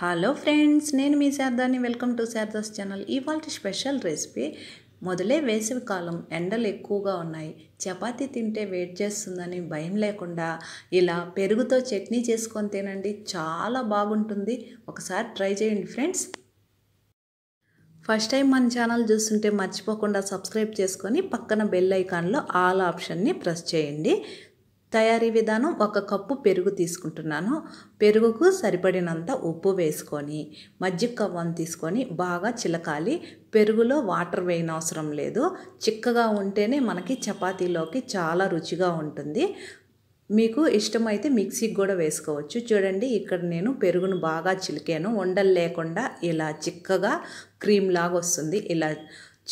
hello friends నేను మీ శారదాని వెల్కమ్ టు శారదాస్ ఛానల్ ఇవాళ స్పెషల్ రెసిపీ మొదలే వేసవి కాలం ఎండలు ఎక్కువగా ఉన్నాయి చపాతి తింటే వెయిట్ చేస్తుందని భయం లేకుండా ఇలా పెరుగుతో చట్నీ చేసుకొని తినండి చాలా బాగుంటుంది ఒకసారి ట్రై చేయండి ఫ్రెండ్స్ ఫస్ట్ టైం మన ఛానల్ చూస్తుంటే మర్చిపోకుండా సబ్స్క్రైబ్ చేసుకొని పక్కన బెల్ ఐకాన్లో ఆల్ ఆప్షన్ని ప్రెస్ చేయండి తయారీ విధానం ఒక కప్పు పెరుగు తీసుకుంటున్నాను పెరుగుకు సరిపడినంత ఉప్పు వేసుకొని మజ్జిగ కవ్వను తీసుకొని బాగా చిలకాలి పెరుగులో వాటర్ వేయనవసరం లేదు చిక్కగా ఉంటేనే మనకి చపాతీలోకి చాలా రుచిగా ఉంటుంది మీకు ఇష్టమైతే మిక్సీకి కూడా వేసుకోవచ్చు చూడండి ఇక్కడ నేను పెరుగును బాగా చిలికాను ఉండలు లేకుండా ఇలా చిక్కగా క్రీమ్ లాగా వస్తుంది ఇలా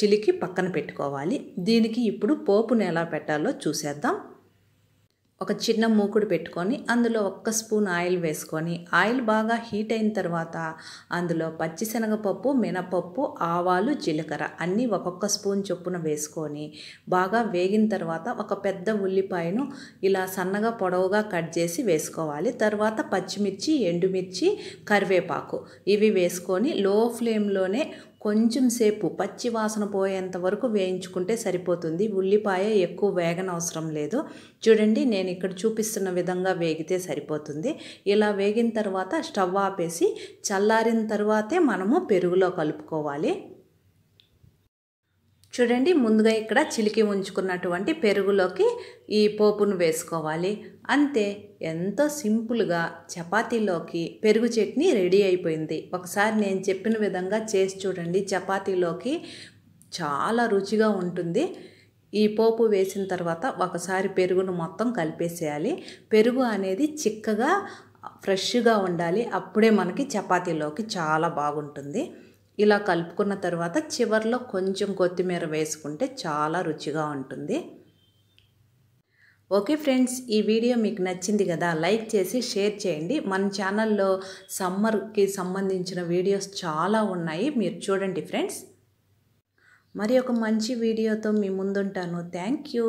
చిలికి పక్కన పెట్టుకోవాలి దీనికి ఇప్పుడు పోపును ఎలా పెట్టాలో చూసేద్దాం ఒక చిన్న మూకుడు పెట్టుకొని అందులో ఒక్క స్పూన్ ఆయిల్ వేసుకొని ఆయిల్ బాగా హీట్ అయిన తర్వాత అందులో పచ్చిశనగపప్పు మినపప్పు ఆవాలు జీలకర్ర అన్నీ ఒక్కొక్క స్పూన్ చొప్పున వేసుకొని బాగా వేగిన తర్వాత ఒక పెద్ద ఉల్లిపాయను ఇలా సన్నగా పొడవుగా కట్ చేసి వేసుకోవాలి తర్వాత పచ్చిమిర్చి ఎండుమిర్చి కరివేపాకు ఇవి వేసుకొని లో ఫ్లేమ్లోనే కొంచెం సేపు పచ్చి వాసన పోయేంత వరకు వేయించుకుంటే సరిపోతుంది ఉల్లిపాయ ఎక్కువ వేగన అవసరం లేదు చూడండి నేను ఇక్కడ చూపిస్తున్న విధంగా వేగితే సరిపోతుంది ఇలా వేగిన తర్వాత స్టవ్ ఆపేసి చల్లారిన తర్వాతే మనము పెరుగులో కలుపుకోవాలి చూడండి ముందుగా ఇక్కడ చిలికి ఉంచుకున్నటువంటి పెరుగులోకి ఈ పోపును వేసుకోవాలి అంతే ఎంతో సింపుల్గా చపాతీలోకి పెరుగు చట్నీ రెడీ అయిపోయింది ఒకసారి నేను చెప్పిన విధంగా చేసి చూడండి చపాతీలోకి చాలా రుచిగా ఉంటుంది ఈ పోపు వేసిన తర్వాత ఒకసారి పెరుగును మొత్తం కలిపేసేయాలి పెరుగు అనేది చిక్కగా ఫ్రెష్గా ఉండాలి అప్పుడే మనకి చపాతీలోకి చాలా బాగుంటుంది ఇలా కలుపుకున్న తర్వాత చివరిలో కొంచెం కొత్తిమీర వేసుకుంటే చాలా రుచిగా ఉంటుంది ఓకే ఫ్రెండ్స్ ఈ వీడియో మీకు నచ్చింది కదా లైక్ చేసి షేర్ చేయండి మన ఛానల్లో సమ్మర్కి సంబంధించిన వీడియోస్ చాలా ఉన్నాయి మీరు చూడండి ఫ్రెండ్స్ మరి ఒక మంచి వీడియోతో మీ ముందుంటాను థ్యాంక్ యూ